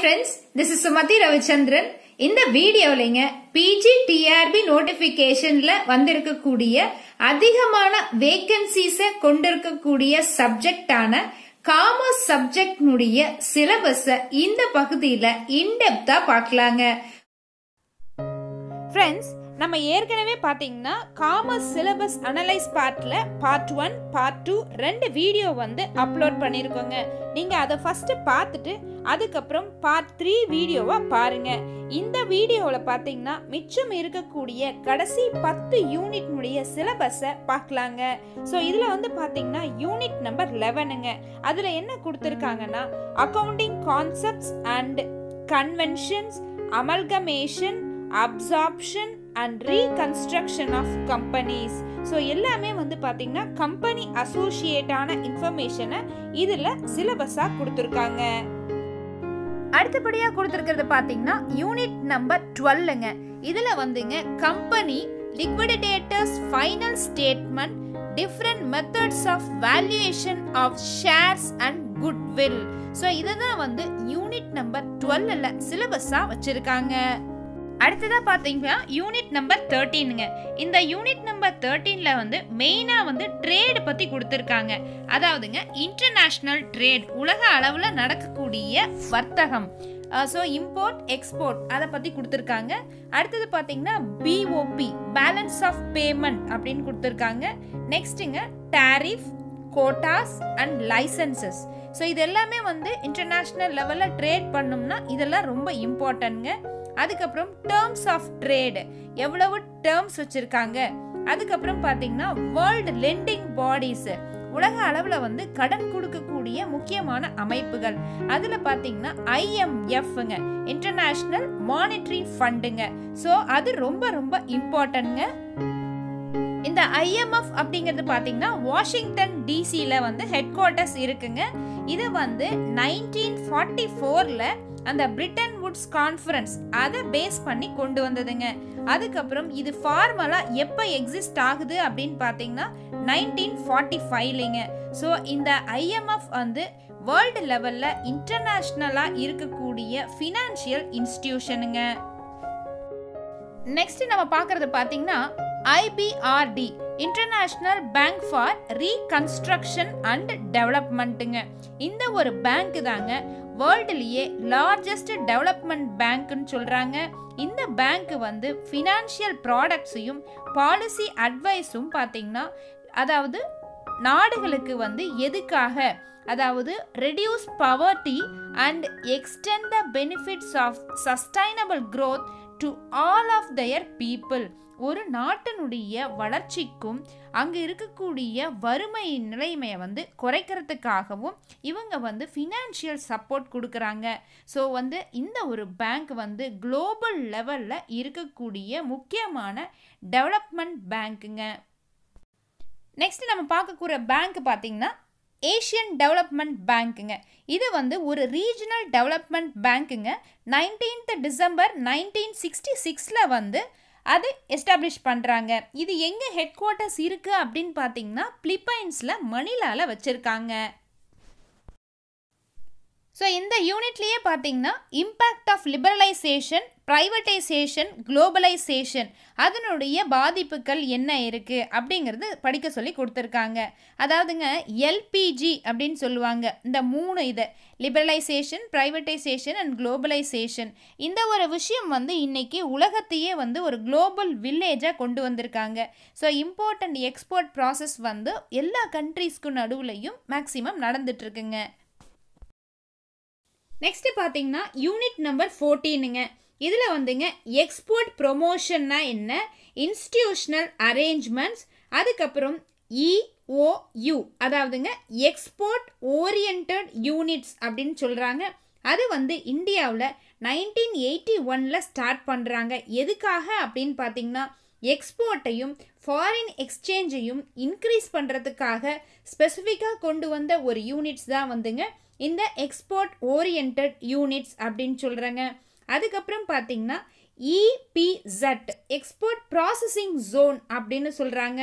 friends this is Sumathi Ravichandran இந்த வீடியோவிலைங்க PG TRP நோட்டிபிகேஷன்ல வந்திருக்கக்கூடிய அதிகமான வேக்கன்சிஸை கொண்டிருக்கக்கூடிய சப்ஜெக்டான காமர்ஸ் சப்ஜெக்டினுடைய சிலபஸ இந்த பகுதியில இன்டெப்தா பார்க்கலாங்க ஃப்ரெண்ட்ஸ் நம்ம ஏற்கனவே பார்த்தீங்கன்னா காமர்ஸ் சிலபஸ் அனலைஸ் பார்ட்டில் பார்ட் ஒன் பார்ட் டூ ரெண்டு வீடியோ வந்து அப்லோட் பண்ணியிருக்கோங்க நீங்கள் அதை ஃபஸ்ட்டு பார்த்துட்டு அதுக்கப்புறம் பார்ட் த்ரீ வீடியோவாக பாருங்கள் இந்த வீடியோவில் பார்த்தீங்கன்னா மிச்சம் இருக்கக்கூடிய கடைசி பத்து யூனிட்னுடைய சிலபஸை பார்க்கலாங்க ஸோ இதில் வந்து பார்த்தீங்கன்னா யூனிட் நம்பர் லெவனுங்க அதில் என்ன கொடுத்துருக்காங்கன்னா accounting concepts and conventions amalgamation absorption and reconstruction of companies so எல்லாமே வந்து பார்த்திங்கன்னா கம்பெனி அசோசியேட்டான இன்ஃபர்மேஷனை இதில் சிலபஸாக கொடுத்துருக்காங்க அடுத்தபடியாக கொடுத்துருக்கிறது பார்த்தீங்கன்னா யூனிட் நம்பர் டுவெல்லுங்க இதில் வந்துங்க company liquidators final statement different methods of valuation of shares and goodwill so இதை தான் வந்து யூனிட் நம்பர் டுவெல்லில் சிலபஸாக வச்சுருக்காங்க அடுத்ததாக பார்த்தீங்கன்னா யூனிட் நம்பர் தேர்ட்டீனுங்க இந்த யூனிட் நம்பர் தேர்ட்டீனில் வந்து மெயினாக வந்து ட்ரேடு பற்றி கொடுத்துருக்காங்க அதாவதுங்க இன்டர்நேஷ்னல் ட்ரேட் உலக அளவில் நடக்கக்கூடிய வர்த்தகம் ஸோ இம்போர்ட் எக்ஸ்போர்ட் அதை பற்றி கொடுத்துருக்காங்க அடுத்தது பார்த்தீங்கன்னா பிஓபி பேலன்ஸ் ஆஃப் பேமெண்ட் அப்படின்னு கொடுத்துருக்காங்க நெக்ஸ்ட்டுங்க tariff quotas and licences so இது எல்லாமே வந்து இன்டர்நேஷ்னல் லெவலில் ட்ரேட் பண்ணோம்னா இதெல்லாம் ரொம்ப இம்பார்ட்டன்ங்க அதுக்கப்புறம் டேர்ம்ஸ் ஆஃப் ட்ரேடு எவ்வளவு டேர்ம்ஸ் வச்சுருக்காங்க அதுக்கப்புறம் பார்த்தீங்கன்னா வேர்ல்டு லெண்டிங் பாடிஸு உலக அளவில் வந்து கடன் கொடுக்கக்கூடிய முக்கியமான அமைப்புகள் அதில் பார்த்தீங்கன்னா ஐஎம்எஃப்ங்க இன்டர்நேஷ்னல் மானிட்ரி ஃபண்டுங்க ஸோ அது ரொம்ப ரொம்ப இம்பார்ட்டன்ங்க இந்த ஐஎம்எஃப் அப்படிங்கிறது பார்த்தீங்கன்னா வாஷிங்டன் டிசியில் வந்து ஹெட் குவார்ட்டர்ஸ் இருக்குங்க இது வந்து நைன்டீன் ஃபார்ட்டி ஃபோரில் அந்த பிரிட்டன் வுட்ஸ் கான்ஃபரன்ஸ் அதை பேஸ் பண்ணி கொண்டு வந்ததுங்க அதுக்கப்புறம் இது ஃபார்மலாக எப்போ எக்ஸிஸ்ட் ஆகுது அப்படின்னு பார்த்தீங்கன்னா நைன்டீன் ஃபார்ட்டி ஃபைவ்லிங்க ஸோ இந்த ஐஎம்எஃப் வந்து வேர்ல்டு லெவலில் இன்டர்நேஷ்னலாக இருக்கக்கூடிய ஃபினான்ஷியல் இன்ஸ்டிடியூஷனுங்க நெக்ஸ்ட் நம்ம பார்க்குறது பார்த்தீங்கன்னா IBRD international bank for reconstruction and டெவலப்மெண்ட்டுங்க இந்த ஒரு பேங்க் தாங்க வேர்ல்டுலேயே லார்ஜஸ்ட் டெவலப்மெண்ட் பேங்க்குன்னு சொல்கிறாங்க இந்த பேங்க் வந்து ஃபினான்ஷியல் ப்ராடக்ட்ஸையும் பாலிசி அட்வைஸும் பார்த்தீங்கன்னா அதாவது நாடுகளுக்கு வந்து எதுக்காக அதாவது reduce poverty and extend the benefits of sustainable growth to all of their people ஒரு நாட்டினுடைய வளர்ச்சிக்கும் அங்கே இருக்கக்கூடிய வறுமை நிலைமையை வந்து குறைக்கிறதுக்காகவும் இவங்க வந்து ஃபினான்ஷியல் சப்போர்ட் கொடுக்குறாங்க ஸோ வந்து இந்த ஒரு பேங்க் வந்து குளோபல் லெவலில் இருக்கக்கூடிய முக்கியமான டெவலப்மெண்ட் பேங்க்குங்க நெக்ஸ்ட் நம்ம பார்க்கக்கூடிய பேங்க் பார்த்திங்கன்னா ஏஷியன் டெவலப்மெண்ட் பேங்க்குங்க இது வந்து ஒரு ரீஜனல் டெவலப்மெண்ட் பேங்க்குங்க நைன்டீன்த் டிசம்பர் நைன்டீன் சிக்ஸ்டி சிக்ஸில் வந்து அது எஸ்டாப்ளிஷ் பண்ணுறாங்க இது எங்கே ஹெட் குவார்ட்டர்ஸ் இருக்குது அப்படின்னு பார்த்தீங்கன்னா பிலிப்பைன்ஸில் மணிலாவில் வச்சுருக்காங்க ஸோ இந்த யூனிட்லேயே பார்த்தீங்கன்னா impact of liberalisation privatisation globalisation அதனுடைய பாதிப்புகள் என்ன இருக்குது அப்படிங்கிறது படிக்க சொல்லி கொடுத்துருக்காங்க அதாவதுங்க எல்பிஜி அப்படின்னு சொல்லுவாங்க இந்த மூணு இது லிபரலைசேஷன் ப்ரைவட்டைசேஷன் அண்ட் குளோபலைசேஷன் இந்த ஒரு விஷயம் வந்து இன்றைக்கி உலகத்தையே வந்து ஒரு குளோபல் வில்லேஜாக கொண்டு வந்திருக்காங்க so import and export process வந்து எல்லா கண்ட்ரீஸ்க்கு நடுவுலையும் மேக்சிமம் நடந்துட்டுருக்குங்க நெக்ஸ்ட்டு பார்த்தீங்கன்னா யூனிட் நம்பர் ஃபோர்டீனுங்க இதில் வந்துங்க எக்ஸ்போர்ட் ப்ரொமோஷன்னா என்ன இன்ஸ்டிடியூஷனல் அரேஞ்ச்மெண்ட்ஸ் அதுக்கப்புறம் இஓயு e அதாவதுங்க எக்ஸ்போர்ட் ஓரியன்ட் யூனிட்ஸ் அப்படின்னு சொல்கிறாங்க அது வந்து இந்தியாவில் நைன்டீன் எயிட்டி ஒனில் ஸ்டார்ட் பண்ணுறாங்க எதுக்காக அப்படின்னு பார்த்தீங்கன்னா எக்ஸ்போர்ட்டையும் ஃபாரின் எக்ஸ்சேஞ்சையும் இன்க்ரீஸ் பண்ணுறதுக்காக ஸ்பெசிஃபிக்காக கொண்டு வந்த ஒரு யூனிட்ஸ் தான் வந்துங்க இந்த எக்ஸ்போர்ட் ஓரியன்ட் யூனிட்ஸ் அப்படின்னு சொல்கிறாங்க அதுக்கப்புறம் பார்த்திங்கன்னா இபிசட் எக்ஸ்போர்ட் ப்ராசஸிங் ஜோன் அப்படின்னு சொல்கிறாங்க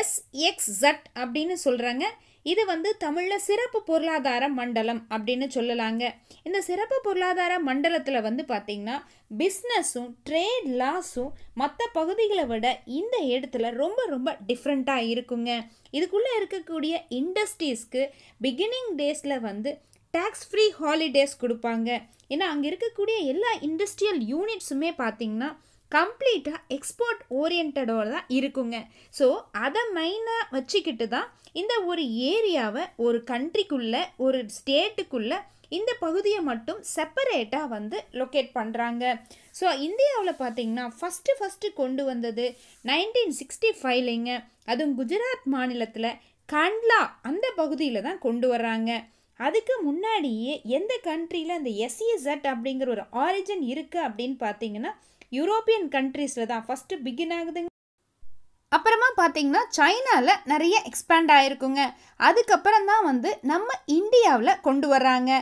எஸ்எக்ஸ்எட் அப்படின்னு சொல்கிறாங்க இது வந்து தமிழில் சிறப்பு பொருளாதார மண்டலம் அப்படின்னு சொல்லலாங்க இந்த சிறப்பு பொருளாதார மண்டலத்தில் வந்து பார்த்திங்கன்னா பிஸ்னஸும் ட்ரேட் லாஸும் மற்ற பகுதிகளை விட இந்த இடத்துல ரொம்ப ரொம்ப டிஃப்ரெண்ட்டாக இருக்குங்க இதுக்குள்ளே இருக்கக்கூடிய இண்டஸ்ட்ரீஸ்க்கு பிகினிங் டேஸில் வந்து டேக்ஸ் ஃப்ரீ ஹாலிடேஸ் கொடுப்பாங்க ஏன்னா அங்கே இருக்கக்கூடிய எல்லா இண்டஸ்ட்ரியல் யூனிட்ஸுமே பார்த்திங்கன்னா கம்ப்ளீட்டாக எக்ஸ்போர்ட் ஓரியன்டோட தான் இருக்குங்க ஸோ அதை மெயினாக வச்சுக்கிட்டு தான் இந்த ஒரு ஏரியாவை ஒரு கண்ட்ரிக்குள்ளே ஒரு ஸ்டேட்டுக்குள்ளே இந்த பகுதியை மட்டும் செப்பரேட்டாக வந்து லொக்கேட் பண்ணுறாங்க ஸோ இந்தியாவில் பார்த்திங்கன்னா ஃபஸ்ட்டு ஃபஸ்ட்டு கொண்டு வந்தது நைன்டீன் சிக்ஸ்டி ஃபைவ்லைங்க அதுவும் குஜராத் மாநிலத்தில் கண்ட்லா அந்த பகுதியில் தான் கொண்டு வர்றாங்க அதுக்கு முன்னாடியே எந்த கண்ட்ரியில் அந்த எஸ்இசட் e அப்படிங்கிற ஒரு ஆரிஜின் இருக்குது அப்படின்னு பார்த்தீங்கன்னா யூரோப்பியன் கண்ட்ரீஸில் தான் ஃபஸ்ட்டு பிகின் ஆகுதுங்க அப்புறமா பார்த்தீங்கன்னா சைனாவில் நிறைய எக்ஸ்பேண்ட் ஆகிருக்குங்க அதுக்கப்புறம் தான் வந்து நம்ம இந்தியாவில் கொண்டு வர்றாங்க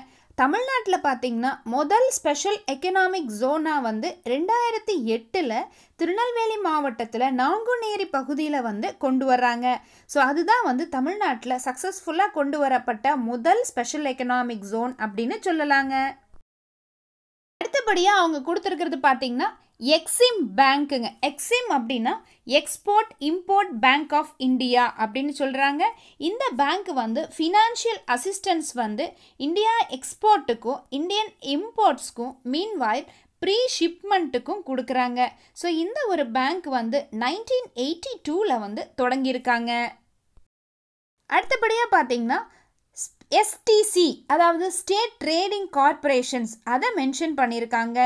தமிழ்நாட்டில் பார்த்தீங்கன்னா முதல் ஸ்பெஷல் எக்கனாமிக் ஜோனாக வந்து ரெண்டாயிரத்தி எட்டில் திருநெல்வேலி மாவட்டத்தில் நாங்குநேரி பகுதியில் வந்து கொண்டு வர்றாங்க ஸோ அதுதான் வந்து தமிழ்நாட்டில் சக்ஸஸ்ஃபுல்லாக கொண்டு வரப்பட்ட முதல் ஸ்பெஷல் எக்கனாமிக் ஜோன் அப்படின்னு சொல்லலாங்க அடுத்தபடியாக அவங்க கொடுத்துருக்கிறது பார்த்தீங்கன்னா எக்ஸிம் பேங்க்குங்க எக்ஸிம் அப்படின்னா export import bank of India அப்படின்னு சொல்கிறாங்க இந்த பேங்க் வந்து ஃபினான்ஷியல் அசிஸ்டன்ஸ் வந்து இந்தியா எக்ஸ்போர்ட்டுக்கும் இந்தியன் இம்போர்ட்ஸ்க்கும் மீன்வாயில் ப்ரீ ஷிப்மெண்ட்டுக்கும் கொடுக்குறாங்க ஸோ இந்த ஒரு பேங்க் வந்து நைன்டீன் எயிட்டி டூவில் வந்து தொடங்கியிருக்காங்க அடுத்தபடியாக பார்த்தீங்கன்னா எஸ்டிசி அதாவது ஸ்டேட் ட்ரேடிங் கார்பரேஷன்ஸ் அதை மென்ஷன் பண்ணியிருக்காங்க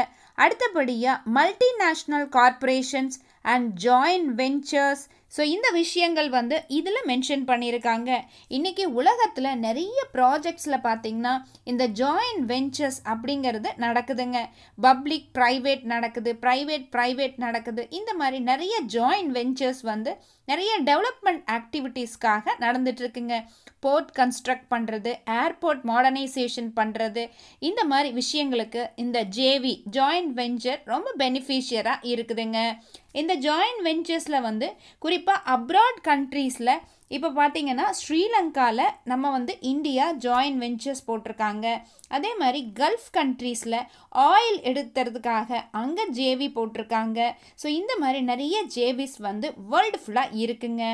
அடுத்தபடியாக multinational corporations and joint ventures so இந்த விஷயங்கள் வந்து இதில் மென்ஷன் பண்ணியிருக்காங்க இன்றைக்கி உலகத்தில் நிறைய ப்ராஜெக்ட்ஸில் பார்த்திங்கன்னா இந்த ஜாயின்ட் வெஞ்சர்ஸ் அப்படிங்கிறது நடக்குதுங்க பப்ளிக் ப்ரைவேட் நடக்குது ப்ரைவேட் ப்ரைவேட் நடக்குது இந்த மாதிரி நிறைய ஜாயின்ட் வெஞ்சர்ஸ் வந்து நிறைய டெவலப்மெண்ட் ஆக்டிவிட்டீஸ்க்காக நடந்துட்டுருக்குங்க போர்ட் கன்ஸ்ட்ரக்ட் பண்ணுறது ஏர்போர்ட் மாடர்னைசேஷன் பண்ணுறது இந்த மாதிரி விஷயங்களுக்கு இந்த ஜேவி ஜாயின்ட் வெஞ்சர் ரொம்ப பெனிஃபிஷியராக இருக்குதுங்க இந்த ஜாயிண்ட் வெஞ்சர்ஸில் வந்து குறிப்பாக அப்ராட் கண்ட்ரீஸில் இப்போ பார்த்தீங்கன்னா ஸ்ரீலங்காவில் நம்ம வந்து இந்தியா ஜாயின் வெஞ்சர்ஸ் போட்டிருக்காங்க அதே மாதிரி கல்ஃப் கண்ட்ரீஸில் ஆயில் எடுத்துறதுக்காக அங்கே ஜேவி போட்டிருக்காங்க ஸோ இந்த மாதிரி நிறைய ஜேவிஸ் வந்து வேர்ல்டு ஃபுல்லாக இருக்குங்க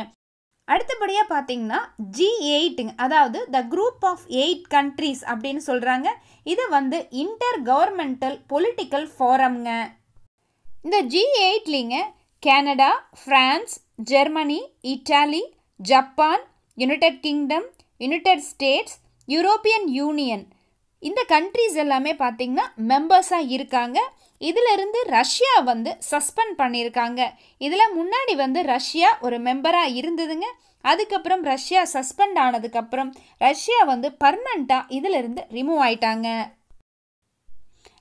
அடுத்தபடியாக பார்த்தீங்கன்னா ஜி எயிட்டுங்க அதாவது the group of eight countries அப்படின்னு சொல்கிறாங்க இது வந்து இன்டர் கவர்மெண்டல் பொலிட்டிக்கல் ஃபோரம்ங்க இந்த ஜி எயிட்லிங்க Canada France Germany Italy Japan United Kingdom United States European Union இந்த கண்ட்ரீஸ் எல்லாமே பார்த்திங்கன்னா மெம்பர்ஸாக இருக்காங்க இதிலிருந்து ரஷ்யா வந்து சஸ்பெண்ட் பண்ணியிருக்காங்க இதில் முன்னாடி வந்து ரஷ்யா ஒரு மெம்பராக இருந்ததுங்க அதுக்கப்புறம் ரஷ்யா சஸ்பெண்ட் ஆனதுக்கப்புறம் ரஷ்யா வந்து பர்மனண்ட்டாக இதிலிருந்து ரிமூவ் ஆயிட்டாங்க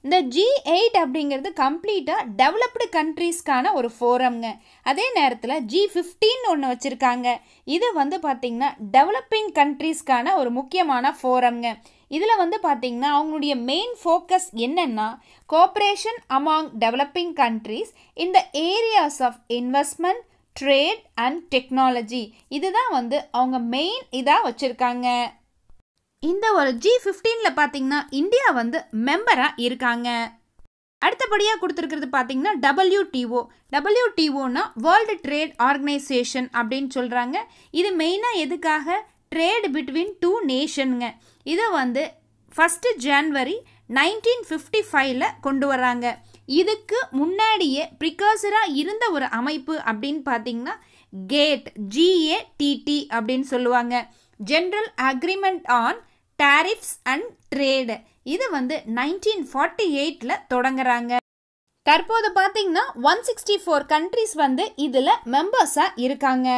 இந்த ஜி எயிட் அப்படிங்கிறது கம்ப்ளீட்டாக டெவலப்டு கண்ட்ரீஸ்க்கான ஒரு ஃபோரம்ங்க அதே நேரத்தில் ஜி ஃபிஃப்டின் ஒன்று வச்சுருக்காங்க இது வந்து பார்த்திங்கன்னா டெவலப்பிங் கண்ட்ரீஸ்க்கான ஒரு முக்கியமான ஃபோரம்ங்க இதில் வந்து பார்த்திங்கன்னா அவங்களுடைய மெயின் ஃபோக்கஸ் என்னென்னா கோஆப்ரேஷன் அமாங் டெவலப்பிங் கண்ட்ரீஸ் இந்த areas of investment trade and technology இதுதான் வந்து அவங்க மெயின் இதாக வச்சுருக்காங்க இந்த ஒரு ஜி ஃபிஃப்டீனில் பார்த்தீங்கன்னா இந்தியா வந்து மெம்பராக இருக்காங்க அடுத்தபடியாக கொடுத்துருக்கிறது பார்த்தீங்கன்னா டபிள்யூடிஓ டபிள்யூடிஓனா வேர்ல்டு ட்ரேட் ஆர்கனைசேஷன் அப்படின்னு சொல்கிறாங்க இது மெயினாக எதுக்காக ட்ரேட் பிட்வீன் டூ நேஷனுங்க இதை வந்து ஃபஸ்ட்டு ஜான்வரி நைன்டீன் ஃபிஃப்டி ஃபைவ்ல கொண்டு வராங்க இதுக்கு முன்னாடியே ப்ரிகர்சராக இருந்த ஒரு அமைப்பு அப்படின்னு பார்த்தீங்கன்னா கேட் ஜிஏடிடி அப்படின்னு சொல்லுவாங்க general agreement on tariffs and trade இது வந்து நைன்டீன் ஃபார்ட்டி எயிட்டில் தொடங்குறாங்க தற்போது பார்த்தீங்கன்னா ஒன் சிக்ஸ்டி ஃபோர் கண்ட்ரிஸ் வந்து இதில் மெம்பர்ஸாக இருக்காங்க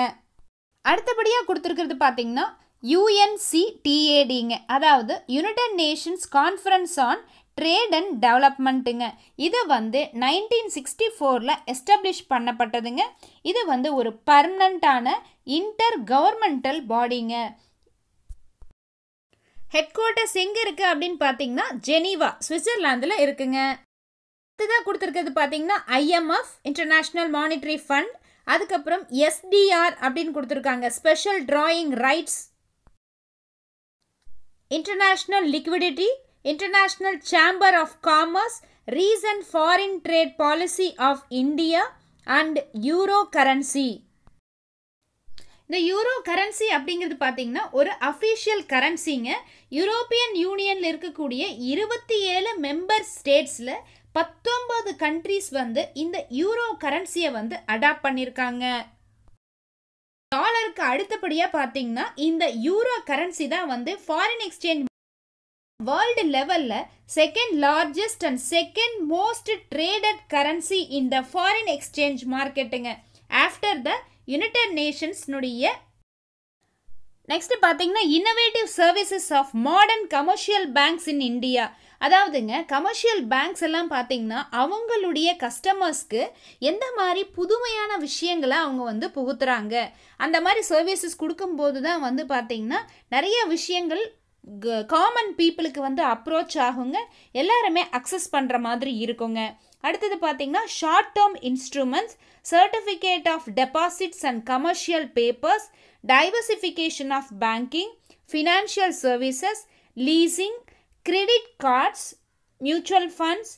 அடுத்தபடியாக கொடுத்துருக்கிறது பார்த்தீங்கன்னா யூஎன்சிடிஏடிங்க அதாவது United Nations conference on trade and டெவலப்மெண்ட்டுங்க இது வந்து நைன்டீன் சிக்ஸ்டி ஃபோரில் எஸ்டாப்ளிஷ் பண்ணப்பட்டதுங்க இது வந்து ஒரு பர்மனண்ட்டான இன்டர் கவர்மெண்டல் பாடிங்க ஹெட் குவார்ட்டர்ஸ் எங்கே இருக்குது அப்படின்னு பார்த்தீங்கன்னா ஜெனீவா சுவிட்சர்லாந்தில் இருக்குங்க அடுத்ததாக கொடுத்துருக்கிறது பார்த்தீங்கன்னா ஐஎம்எஃப் இன்டர்நேஷ்னல் மானிட்ரி ஃபண்ட் அதுக்கப்புறம் எஸ்டிஆர் அப்படின்னு கொடுத்துருக்காங்க special drawing rights international liquidity international chamber of commerce reason foreign trade policy of India and euro currency இந்த யூரோ கரன்சி அப்படிங்கிறது பார்த்தீங்கன்னா ஒரு அஃபிஷியல் கரன்சிங்க யூரோப்பியன் யூனியனில் இருக்கக்கூடிய இருபத்தி ஏழு மெம்பர் ஸ்டேட்ஸில் பத்தொம்பது கண்ட்ரிஸ் வந்து இந்த யூரோ கரன்சியை வந்து அடாப்ட் பண்ணியிருக்காங்க டாலருக்கு அடுத்தபடியாக பார்த்தீங்கன்னா இந்த யூரோ கரன்சி தான் வந்து ஃபாரின் எக்ஸ்சேஞ்ச் வேர்ல்டு லெவலில் second largest and second most traded currency இந்த ஃபாரின் எக்ஸ்சேஞ்ச் மார்க்கெட்டுங்க ஆஃப்டர் த யுனைடெட் நேஷன்ஸ்னுடைய நெக்ஸ்ட் பார்த்தீங்கன்னா innovative services of modern commercial banks in India அதாவதுங்க கமர்ஷியல் பேங்க்ஸ் எல்லாம் பார்த்தீங்கன்னா அவங்களுடைய கஸ்டமர்ஸ்க்கு எந்த மாதிரி புதுமையான விஷயங்களை அவங்க வந்து புகுத்துறாங்க அந்த மாதிரி சர்வீசஸ் கொடுக்கும்போது தான் வந்து பார்த்தீங்கன்னா நிறைய விஷயங்கள் காமன் பீப்புளுக்கு வந்து அப்ரோச் ஆகுங்க எல்லாருமே அக்சஸ் பண்ணுற மாதிரி இருக்குங்க அடுத்தது பார்த்தீங்கன்னா short term instruments certificate of deposits and commercial papers diversification of banking financial services leasing credit cards mutual funds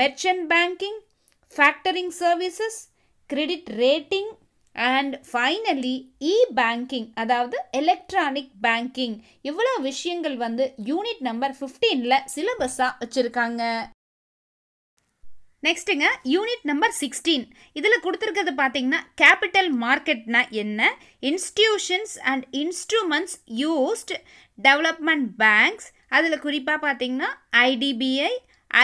merchant banking factoring services credit rating and finally e banking அதாவது electronic banking இவ்வளோ விஷயங்கள் வந்து unit number ஃபிஃப்டீனில் சிலபஸாக வச்சுருக்காங்க நெக்ஸ்ட்டுங்க unit number sixteen இதில் கொடுத்துருக்கிறது பார்த்தீங்கன்னா capital மார்க்கெட்னா என்ன institutions and instruments used development banks அதில் குறிப்பாக பார்த்தீங்கன்னா IDBI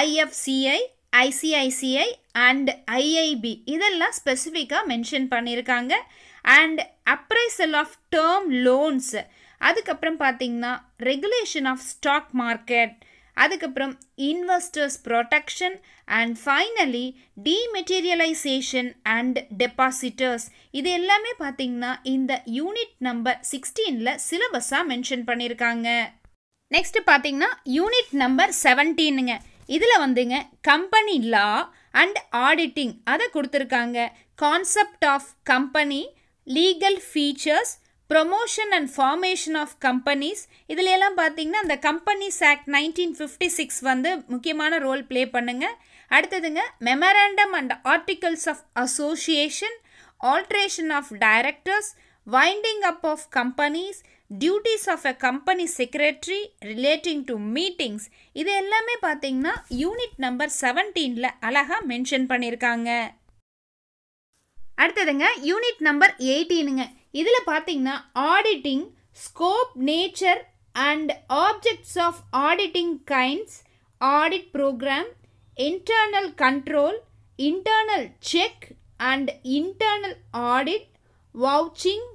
IFCI ICICI and IIB இதெல்லாம் ஸ்பெசிஃபிக்காக மென்ஷன் பண்ணியிருக்காங்க and appraisal of term loans அதுக்கப்புறம் பார்த்தீங்கன்னா ரெகுலேஷன் ஆஃப் ஸ்டாக் மார்க்கெட் அதுக்கப்புறம் investors protection and finally dematerialisation and depositors இது எல்லாமே பார்த்தீங்கன்னா இந்த யூனிட் நம்பர் சிக்ஸ்டீனில் சிலபஸாக மென்ஷன் பண்ணியிருக்காங்க நெக்ஸ்ட் பார்த்தீங்கன்னா யூனிட் நம்பர் செவன்டீனுங்க இதில் வந்துங்க கம்பெனி லா அண்ட் ஆடிட்டிங் அதை கொடுத்துருக்காங்க concept of company legal features promotion and formation of companies இதில் எல்லாம் பார்த்தீங்கன்னா அந்த companies act nineteen fifty six வந்து முக்கியமான ரோல் ப்ளே பண்ணுங்க அடுத்ததுங்க memorandum and articles of association alteration of directors winding up of companies duties of a company secretary relating to meetings இது எல்லாமே பார்த்தீங்கன்னா யூனிட் நம்பர் செவன்டீனில் அழகாக மென்ஷன் பண்ணியிருக்காங்க அடுத்ததுங்க யூனிட் நம்பர் எயிட்டீனுங்க இதில் பார்த்தீங்கன்னா auditing scope nature and objects of auditing kinds audit program internal control internal check and internal audit vouching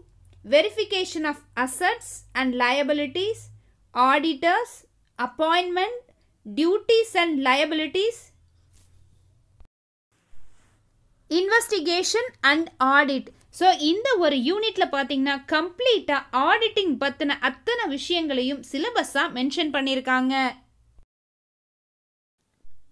verification of assets and liabilities auditors appointment duties and liabilities investigation and audit so இந்த ஒரு யூனிட்ல பார்த்தீங்கன்னா கம்ப்ளீட்டாக auditing பற்றின அத்தனை விஷயங்களையும் சிலபஸாக mention பண்ணியிருக்காங்க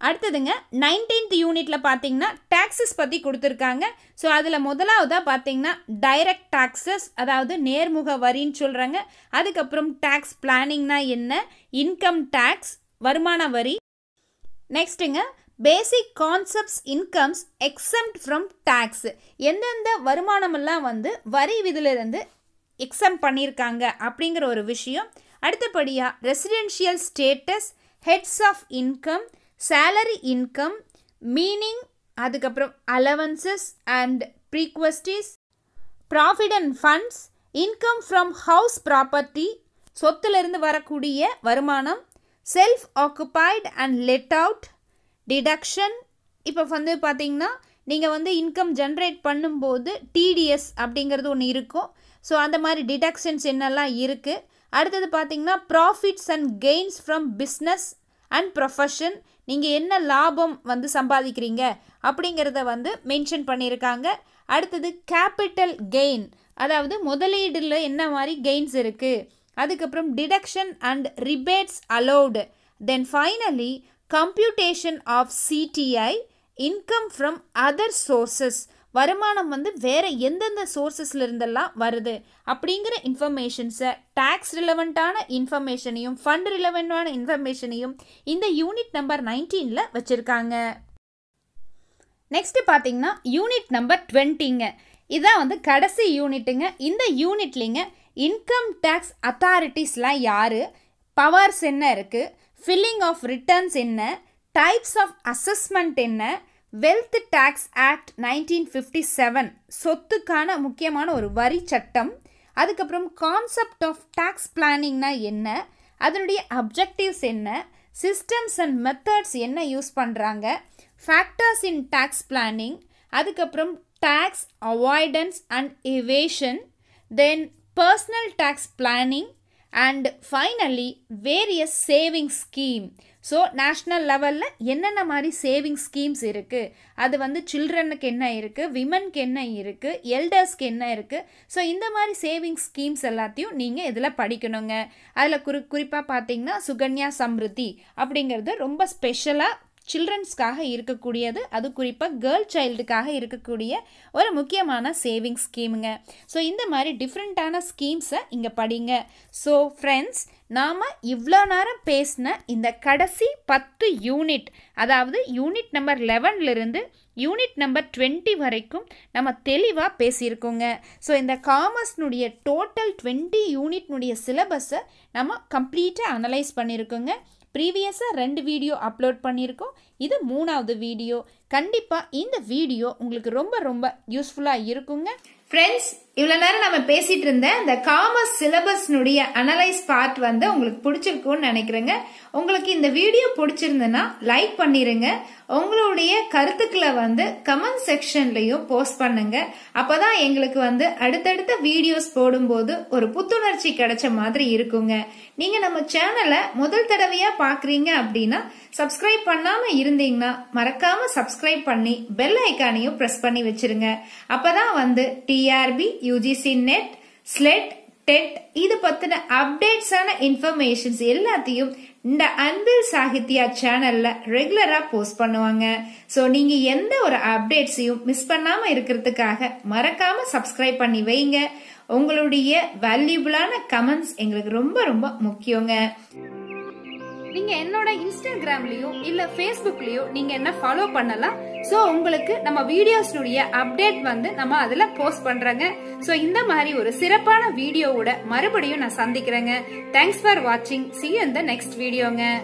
அடுத்ததுங்க nineteenth யூனிட்டில் பார்த்தீங்கன்னா டேக்ஸஸ் பற்றி கொடுத்துருக்காங்க ஸோ அதில் முதலாவதாக பார்த்தீங்கன்னா டைரக்ட் டாக்ஸஸ் அதாவது நேர்முக வரின்னு சொல்கிறாங்க அதுக்கப்புறம் டேக்ஸ் பிளானிங்னா என்ன இன்கம் டேக்ஸ் வருமான வரி நெக்ஸ்ட்டுங்க basic concepts incomes exempt from tax எந்தெந்த வருமானமெல்லாம் வந்து வரி விதிலிருந்து எக்ஸம் பண்ணியிருக்காங்க அப்படிங்கிற ஒரு விஷயம் அடுத்தபடியாக residential status heads of income salary income meaning அதுக்கப்புறம் allowances and perquisites profit and funds income from house property சொத்துலேருந்து வரக்கூடிய வருமானம் self occupied and let out deduction இப்போ வந்து பார்த்திங்கன்னா நீங்கள் வந்து இன்கம் ஜென்ரேட் பண்ணும்போது டிடிஎஸ் அப்படிங்கிறது ஒன்று இருக்கும் ஸோ அந்த மாதிரி டிடக்ஷன்ஸ் என்னெல்லாம் இருக்குது அடுத்தது பார்த்தீங்கன்னா profits and gains from business and profession நீங்கள் என்ன லாபம் வந்து சம்பாதிக்கிறீங்க அப்படிங்கிறத வந்து மென்ஷன் பண்ணியிருக்காங்க அடுத்தது கேபிட்டல் கெயின் அதாவது முதலீடில் என்ன மாதிரி கெயின்ஸ் இருக்குது அதுக்கப்புறம் deduction and rebates allowed then finally computation of CTI income from other sources வருமானம் வந்து வேறு எந்தெந்த சோர்ஸஸில் இருந்தெல்லாம் வருது அப்படிங்கிற இன்ஃபர்மேஷன்ஸை டேக்ஸ் ரிலவெண்ட்டான இன்ஃபர்மேஷனையும் ஃபண்ட் ரிலவெண்ட்டான இன்ஃபர்மேஷனையும் இந்த யூனிட் நம்பர் நைன்டீனில் வச்சுருக்காங்க நெக்ஸ்ட்டு பார்த்தீங்கன்னா யூனிட் நம்பர் டுவெண்ட்டிங்க இதுதான் வந்து கடைசி யூனிட்டுங்க இந்த யூனிட்லேங்க இன்கம் டேக்ஸ் அத்தாரிட்டிஸ்லாம் யார் பவர்ஸ் என்ன இருக்குது ஃபில்லிங் ஆஃப் ரிட்டர்ன்ஸ் என்ன டைப்ஸ் ஆஃப் அசஸ்மெண்ட் என்ன wealth tax act nineteen fifty seven சொத்துக்கான முக்கியமான ஒரு வரி சட்டம் அதுக்கப்புறம் கான்செப்ட் ஆஃப் டேக்ஸ் பிளானிங்னா என்ன அதனுடைய அப்ஜெக்டிவ்ஸ் என்ன சிஸ்டம்ஸ் அண்ட் மெத்தட்ஸ் என்ன யூஸ் பண்ணுறாங்க ஃபேக்டர்ஸ் இன் டேக்ஸ் பிளானிங் அதுக்கப்புறம் tax avoidance and evasion then personal tax planning and finally various saving scheme so national லெவலில் என்னென்ன மாதிரி சேவிங் ஸ்கீம்ஸ் இருக்குது அது வந்து சில்ட்ரனுக்கு என்ன இருக்குது விமனுக்கு என்ன இருக்குது எல்டர்ஸ்க்கு என்ன இருக்குது ஸோ இந்த மாதிரி சேவிங் ஸ்கீம்ஸ் எல்லாத்தையும் நீங்கள் இதில் படிக்கணுங்க அதில் குறி குறிப்பாக பார்த்தீங்கன்னா சுகன்யா சம்ருதி அப்படிங்கிறது ரொம்ப ஸ்பெஷலாக சில்ட்ரன்ஸ்க்காக இருக்கக்கூடியது அது குறிப்பாக கேர்ள் சைல்டுக்காக இருக்கக்கூடிய ஒரு முக்கியமான சேவிங் ஸ்கீமுங்க ஸோ இந்த மாதிரி டிஃப்ரெண்ட்டான ஸ்கீம்ஸை இங்கே படிங்க ஸோ ஃப்ரெண்ட்ஸ் நாம் இவ்வளோ நேரம் பேசின இந்த கடைசி பத்து யூனிட் அதாவது யூனிட் நம்பர் லெவன்லேருந்து யூனிட் நம்பர் டுவெண்ட்டி வரைக்கும் நம்ம தெளிவாக பேசியிருக்கோங்க ஸோ இந்த காமர்ஸ்னுடைய டோட்டல் டுவெண்ட்டி யூனிட்னுடைய சிலபஸை நம்ம கம்ப்ளீட்டாக அனலைஸ் பண்ணியிருக்கோங்க ப்ரீவியஸாக ரெண்டு வீடியோ அப்லோட் பண்ணியிருக்கோம் இது மூணாவது வீடியோ கண்டிப்பாக இந்த வீடியோ உங்களுக்கு ரொம்ப ரொம்ப யூஸ்ஃபுல்லாக இருக்குங்க ஃப்ரெண்ட்ஸ் இவ்வளோ நேரம் நம்ம பேசிட்டு இருந்தேன் இந்த காமர்ஸ் சிலபஸ்னுடைய அனலைஸ் பார்ட் வந்து உங்களுக்கு பிடிச்சிருக்கும்னு நினைக்கிறேங்க உங்களுக்கு இந்த வீடியோ பிடிச்சிருந்ததுன்னா லைக் பண்ணிருங்க உங்களுடைய கருத்துக்களை வந்து கமெண்ட் செக்ஷன்லையும் போஸ்ட் பண்ணுங்க அப்பதான் எங்களுக்கு வந்து அடுத்தடுத்த வீடியோஸ் போடும்போது ஒரு புத்துணர்ச்சி கிடைச்ச மாதிரி இருக்குங்க நீங்க நம்ம சேனலை முதல் தடவையா பாக்குறீங்க அப்படின்னா சப்ஸ்கிரைப் பண்ணாம இருந்தீங்கன்னா மறக்காம சப்ஸ்கிரைப் பண்ணி பெல் ஐக்கானையும் பிரஸ் பண்ணி வச்சிருங்க அப்பதான் வந்து TRB UGC NET SLET TET இது பத்தின அப்டேட்ஸான இன்ஃபர்மேஷன்ஸ் எல்லாத்தையும் இந்த அன்பில் சாகித்தியா சானல்ல ரெகுலரா போஸ்ட் பண்ணுவாங்க ஸோ நீங்க எந்த ஒரு அப்டேட்ஸையும் மிஸ் பண்ணாம இருக்கிறதுக்காக மறக்காம சப்ஸ்கிரைப் பண்ணி வைங்க உங்களுடைய வேல்யூபிளான கமெண்ட்ஸ் எங்களுக்கு ரொம்ப ரொம்ப முக்கியங்க நீங்க என்னோட இன்ஸ்டாகிராம்லயோ இல்ல ஃபேஸ்புக்லயோ நீங்க என்ன ஃபாலோ பண்ணலாம் ஸோ உங்களுக்கு நம்ம வீடியோஸ்னுடைய அப்டேட் வந்து நம்ம அதுல போஸ்ட் பண்றேங்க ஸோ இந்த மாதிரி ஒரு சிறப்பான வீடியோவோட மறுபடியும் நான் சந்திக்கிறேங்க தேங்க்ஸ் ஃபார் வாட்சிங் சி இந்த நெக்ஸ்ட் வீடியோங்க